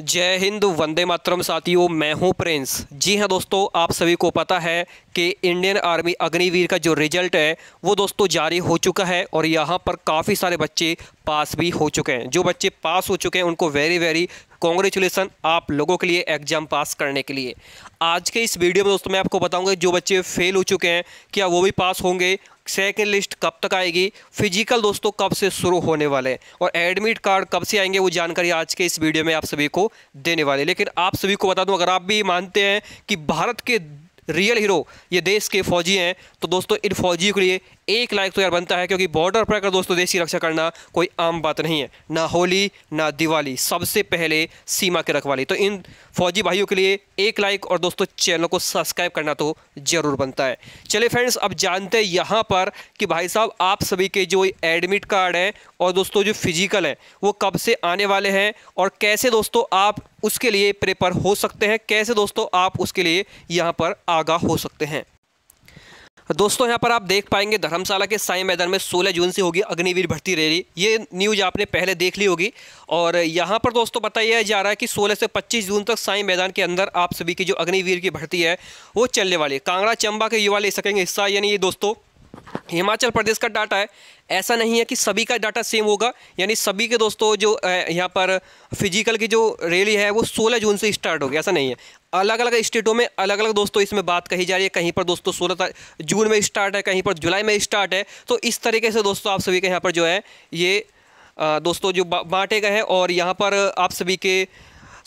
जय हिंद वंदे मातरम साथियों मैं हूं प्रिंस जी हां दोस्तों आप सभी को पता है कि इंडियन आर्मी अग्निवीर का जो रिजल्ट है वो दोस्तों जारी हो चुका है और यहां पर काफ़ी सारे बच्चे पास भी हो चुके हैं जो बच्चे पास हो चुके हैं उनको वेरी वेरी कॉन्ग्रेचुलेसन आप लोगों के लिए एग्जाम पास करने के लिए आज के इस वीडियो में दोस्तों मैं आपको बताऊँगा जो बच्चे फेल हो चुके हैं क्या वो भी पास होंगे सेकेंड लिस्ट कब तक आएगी फिजिकल दोस्तों कब से शुरू होने वाले हैं और एडमिट कार्ड कब से आएंगे वो जानकारी आज के इस वीडियो में आप सभी को देने वाले लेकिन आप सभी को बता दूं अगर आप भी मानते हैं कि भारत के रियल हीरो ये देश के फौजी हैं तो दोस्तों इन फौजियों के लिए एक लाइक तो यार बनता है क्योंकि बॉर्डर पर अगर दोस्तों देश की रक्षा करना कोई आम बात नहीं है ना होली ना दिवाली सबसे पहले सीमा के रखवाली तो इन फौजी भाइयों के लिए एक लाइक और दोस्तों चैनल को सब्सक्राइब करना तो ज़रूर बनता है चलिए फ्रेंड्स अब जानते हैं यहाँ पर कि भाई साहब आप सभी के जो एडमिट कार्ड हैं और दोस्तों जो फिजिकल हैं वो कब से आने वाले हैं और कैसे दोस्तों आप उसके लिए प्रेपर हो सकते हैं कैसे दोस्तों आप उसके लिए यहाँ पर आगाह हो सकते हैं दोस्तों यहाँ पर आप देख पाएंगे धर्मशाला के साई मैदान में 16 जून से होगी अग्निवीर भर्ती रैली ये न्यूज आपने पहले देख ली होगी और यहाँ पर दोस्तों बताया जा रहा है कि 16 से 25 जून तक साई मैदान के अंदर आप सभी की जो अग्निवीर की भर्ती है वो चलने वाली है कांगड़ा चंबा के युवा ले सकेंगे हिस्सा यानी ये दोस्तों हिमाचल प्रदेश का डाटा है ऐसा नहीं है कि सभी का डाटा सेम होगा यानी सभी के दोस्तों जो यहाँ पर फिजिकल की जो रैली है वो 16 जून से स्टार्ट होगी ऐसा नहीं है अलग अलग स्टेटों में अलग अलग दोस्तों इसमें बात कही जा रही है कहीं पर दोस्तों सोलह जून में स्टार्ट है कहीं पर जुलाई में स्टार्ट है तो इस तरीके से दोस्तों आप सभी के यहाँ पर जो है ये दोस्तों जो बांटे गए हैं और यहाँ पर आप सभी के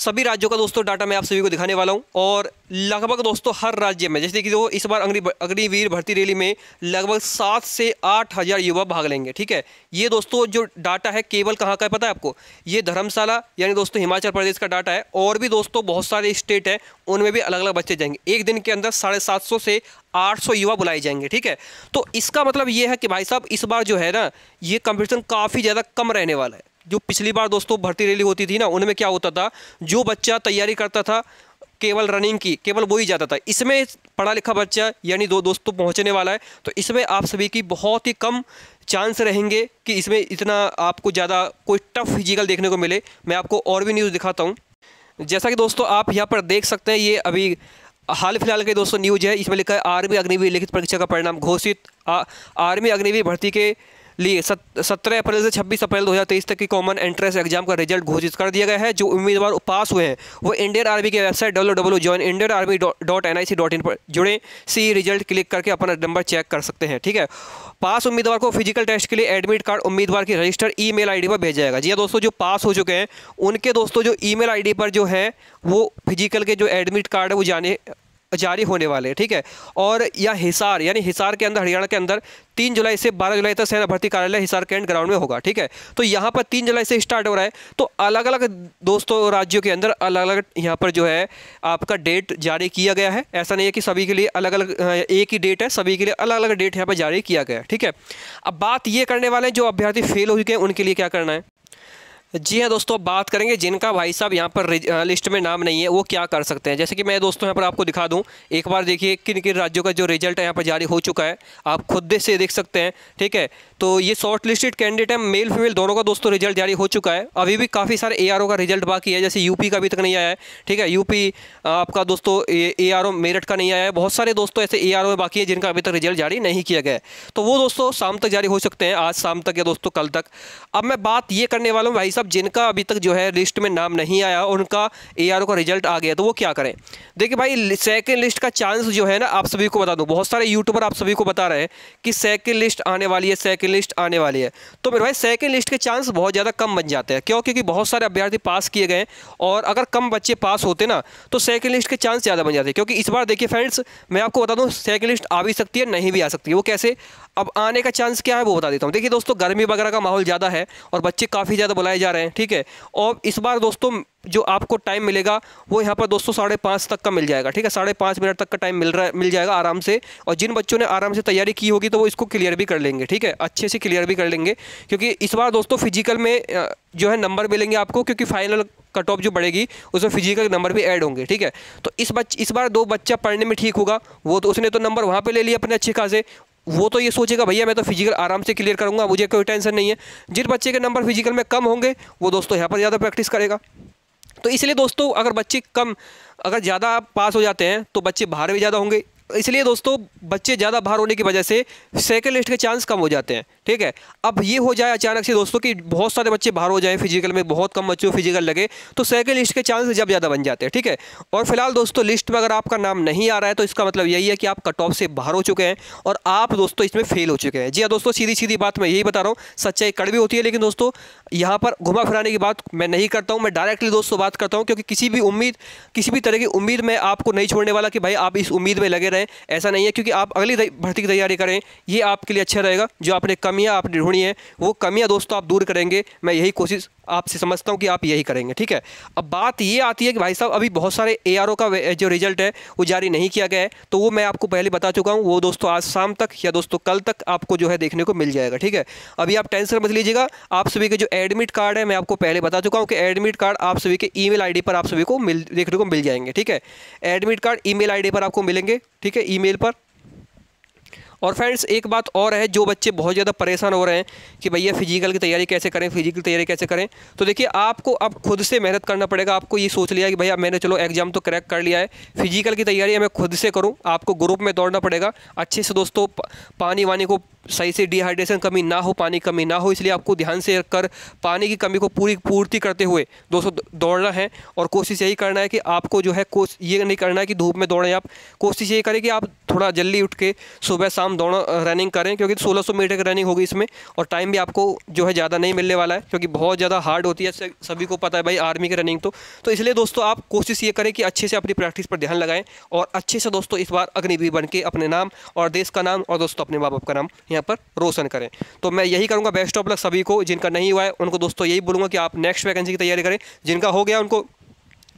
सभी राज्यों का दोस्तों डाटा मैं आप सभी को दिखाने वाला हूँ और लगभग दोस्तों हर राज्य में जैसे कि जो इस बार अग्नि अग्निवीर भर्ती रैली में लगभग सात से आठ हज़ार युवा भाग लेंगे ठीक है ये दोस्तों जो डाटा है केवल कहाँ का है पता है आपको ये धर्मशाला यानी दोस्तों हिमाचल प्रदेश का डाटा है और भी दोस्तों बहुत सारे स्टेट हैं उनमें भी अलग अलग बच्चे जाएंगे एक दिन के अंदर साढ़े सात सौ से आठ सौ युवा बुलाए जाएंगे ठीक है तो इसका मतलब ये है कि भाई साहब इस बार जो है ना ये कंपटीशन काफ़ी ज़्यादा कम रहने वाला है जो पिछली बार दोस्तों भर्ती रैली होती थी ना उनमें क्या होता था जो बच्चा तैयारी करता था केवल रनिंग की केवल वो ही जाता था इसमें पढ़ा लिखा बच्चा यानी दो दोस्तों तो पहुंचने वाला है तो इसमें आप सभी की बहुत ही कम चांस रहेंगे कि इसमें इतना आपको ज़्यादा कोई टफ फिजिकल देखने को मिले मैं आपको और भी न्यूज़ दिखाता हूँ जैसा कि दोस्तों आप यहाँ पर देख सकते हैं ये अभी हाल फिलहाल के दोस्तों न्यूज है इसमें लिखा है आर्मी अग्निवीर लिखित परीक्षा का परिणाम घोषित आर्मी अग्निवीर भर्ती के लिए सत्रह अप्रैल से छब्बीस अप्रैल दो तक की कॉमन एंट्रेंस एग्जाम का रिजल्ट घोषित कर दिया गया है जो उम्मीदवार पास हुए हैं वो इंडियन आर्मी की website W W join Indian army dot N I C dot in पर जुड़े सी रिजल्ट क्लिक करके अपना नंबर चेक कर सकते हैं ठीक है पास उम्मीदवार को फिजिकल टेस्ट के लिए एडमिट कार्ड उम्मीदवार की रजिस्टर ई मेल आई पर भेजा जाएगा जी हाँ दोस्तों जो पास हो चुके हैं उनके दोस्तों जो ई मेल पर जो है वो फिजिकल के जो एडमिट कार्ड है वो जाने जारी होने वाले ठीक है और या हिसार यानी हिसार के अंदर हरियाणा के अंदर तीन जुलाई से बारह जुलाई तक सेना भर्ती कार्यालय हिसार कैंट ग्राउंड में होगा ठीक है तो यहाँ पर तीन जुलाई से स्टार्ट हो रहा है तो अलग अलग दोस्तों राज्यों के अंदर अलग अलग यहाँ पर जो है आपका डेट जारी किया गया है ऐसा नहीं है कि सभी के लिए अलग अलग एक ही डेट है सभी के लिए अलग अलग डेट यहाँ पर जारी किया गया है ठीक है अब बात ये करने वाले जो अभ्यर्थी फेल हो चुके हैं उनके लिए क्या करना है जी हाँ दोस्तों बात करेंगे जिनका भाई साहब यहाँ पर लिस्ट में नाम नहीं है वो क्या कर सकते हैं जैसे कि मैं दोस्तों यहाँ पर आपको दिखा दूँ एक बार देखिए किन किन राज्यों का जो रिजल्ट है यहाँ पर जारी हो चुका है आप खुद से देख सकते हैं ठीक है तो ये शॉर्ट लिस्टेड कैंडिडेट है मेल फीमेल दोनों का दोस्तों रिजल्ट जारी हो चुका है अभी भी काफ़ी सारे ए का रिजल्ट बाकी है जैसे यूपी का अभी तक नहीं आया है ठीक है यूपी आपका दोस्तों ए आर मेरठ का नहीं आया है बहुत सारे दोस्तों ऐसे ए आर बाकी है जिनका अभी तक रिजल्ट जारी नहीं किया गया तो वो दोस्तों शाम तक जारी हो सकते हैं आज शाम तक या दोस्तों कल तक अब मैं बात ये करने वाला हूँ भाई सब जिनका अभी तक जो है लिस्ट में नाम नहीं आया उनका ए का रिजल्ट आ गया तो वो क्या करें देखिए भाई सेकेंड लिस्ट का चांस जो है ना आप सभी को बता दूँ बहुत सारे यूट्यूबर आप सभी को बता रहे हैं कि सेकेंड लिस्ट आने वाली है सेकेंड लिस्ट आने वाली है तो मेरे भाई सेकेंड लिस्ट के चांस बहुत ज़्यादा कम बन जाते हैं क्यों क्योंकि बहुत सारे अभ्यर्थी पास किए गए और अगर कम बच्चे पास होते ना तो सेकेंड लिस्ट के चांस ज़्यादा बन जाते क्योंकि इस बार देखिए फ्रेंड्स मैं आपको बता दूँ सेकेंड लिस्ट आ भी सकती है नहीं भी आ सकती वो कैसे अब आने का चांस क्या है वो बता देता हूँ देखिए दोस्तों गर्मी वगैरह का माहौल ज़्यादा है और बच्चे काफ़ी ज़्यादा बुलाए जा रहे हैं ठीक है और इस बार दोस्तों जो आपको टाइम मिलेगा वो यहाँ पर दोस्तों साढ़े पाँच तक का मिल जाएगा ठीक है साढ़े पाँच मिनट तक का टाइम मिल रहा मिल जाएगा आराम से और जिन बच्चों ने आराम से तैयारी की होगी तो वो इसको क्लियर भी कर लेंगे ठीक है अच्छे से क्लियर भी कर लेंगे क्योंकि इस बार दोस्तों फिजिकल में जो है नंबर मिलेंगे आपको क्योंकि फाइनल कट ऑफ जो बढ़ेगी उसमें फिजिकल नंबर भी ऐड होंगे ठीक है तो इस बच इस बार दो बच्चा पढ़ने में ठीक होगा वो तो उसने तो नंबर वहाँ पे ले लिया अपने अच्छे खासे वो तो ये सोचेगा भैया मैं तो फिजिकल आराम से क्लियर करूँगा मुझे कोई टेंशन नहीं है जिस बच्चे के नंबर फिजिकल में कम होंगे वो दोस्तों यहाँ पर ज़्यादा प्रैक्टिस करेगा तो इसलिए दोस्तों अगर बच्चे कम अगर ज़्यादा पास हो जाते हैं तो बच्चे बाहर भी ज़्यादा होंगे इसलिए दोस्तों बच्चे ज़्यादा बाहर होने की वजह से सेकेंड लिस्ट के चांस कम हो जाते हैं ठीक है अब ये हो जाए अचानक से दोस्तों कि बहुत सारे बच्चे बाहर हो जाए फिजिकल में बहुत कम बच्चों फिजिकल लगे तो सेकेंड लिस्ट के चांस जब ज़्यादा बन जाते हैं ठीक है और फिलहाल दोस्तों लिस्ट में अगर आपका नाम नहीं आ रहा है तो इसका मतलब यही है कि आप कट ऑफ से बाहर हो चुके हैं और आप दोस्तों इसमें फेल हो चुके हैं जी हाँ दोस्तों सीधी सीधी बात मैं यही बता रहा हूँ सच्चाई कड़वी होती है लेकिन दोस्तों यहाँ पर घुमा फिराने की बात मैं नहीं करता हूँ मैं डायरेक्टली दोस्तों बात करता हूँ क्योंकि किसी भी उम्मीद किसी भी तरह की उम्मीद मैं आपको नहीं छोड़ने वाला कि भाई आप इस उम्मीद में लगे रहे है ऐसा नहीं है क्योंकि आप अगली भर्ती की तैयारी करें ये आपके लिए अच्छा रहेगा जो आपने कमियाँ आपने ढूंढी हैं वो कमियाँ दोस्तों आप दूर करेंगे मैं यही कोशिश आपसे समझता हूँ कि आप यही करेंगे ठीक है अब बात ये आती है कि भाई साहब अभी बहुत सारे ए का जो रिजल्ट है वो जारी नहीं किया गया है तो वो मैं आपको पहले बता चुका हूँ वो दोस्तों आज शाम तक या दोस्तों कल तक आपको जो है देखने को मिल जाएगा ठीक है अभी आप टेंशन मत लीजिएगा आप सभी के जो एडमिट कार्ड है मैं आपको पहले बता चुका हूँ कि एडमिट कार्ड आप सभी के ई मेल पर आप सभी को मिल देखने को मिल जाएंगे ठीक है एडमिट कार्ड ई मेल पर आपको मिलेंगे ठीक ठीक है ईमेल पर और फ्रेंड्स एक बात और है जो बच्चे बहुत ज़्यादा परेशान हो रहे हैं कि भैया फिजिकल की तैयारी कैसे करें फिजिकल तैयारी कैसे करें तो देखिए आपको अब खुद से मेहनत करना पड़ेगा आपको ये सोच लिया कि भैया मैंने चलो एग्जाम तो क्रैक कर लिया है फिजिकल की तैयारी मैं खुद से करूँ आपको ग्रुप में दौड़ना पड़ेगा अच्छे से दोस्तों पानी वानी को सही से डिहाइड्रेशन कमी ना हो पानी कमी ना हो इसलिए आपको ध्यान से कर पानी की कमी को पूरी पूर्ति करते हुए दोस्तों दौड़ना है और कोशिश यही करना है कि आपको जो है कोश ये नहीं करना है कि धूप में दौड़ें आप कोशिश यही करें कि आप थोड़ा जल्दी उठ के सुबह शाम हम दोनों रनिंग करें क्योंकि 1600 मीटर की रनिंग होगी इसमें और टाइम भी आपको जो है ज़्यादा नहीं मिलने वाला है क्योंकि बहुत ज़्यादा हार्ड होती है सभी को पता है भाई आर्मी की रनिंग तो तो इसलिए दोस्तों आप कोशिश ये करें कि अच्छे से अपनी प्रैक्टिस पर ध्यान लगाएं और अच्छे से दोस्तों इस बार अग्निवीर बन के अपने नाम और देश का नाम और दोस्तों अपने माँ बाप का नाम यहाँ पर रोशन करें तो मैं यही करूँगा बेस्ट ऑफ लक सभी को जिनका नहीं हुआ है उनको दोस्तों यही बोलूँगा कि आप नेक्स्ट वैकेंसी की तैयारी करें जिनका हो गया उनको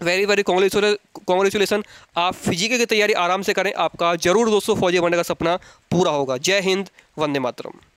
वेरी वेरी कॉन्ग्रेचुलेसन आप फिजिकल की तैयारी आराम से करें आपका ज़रूर दोस्तों फौजी बनने का सपना पूरा होगा जय हिंद वंदे मातरम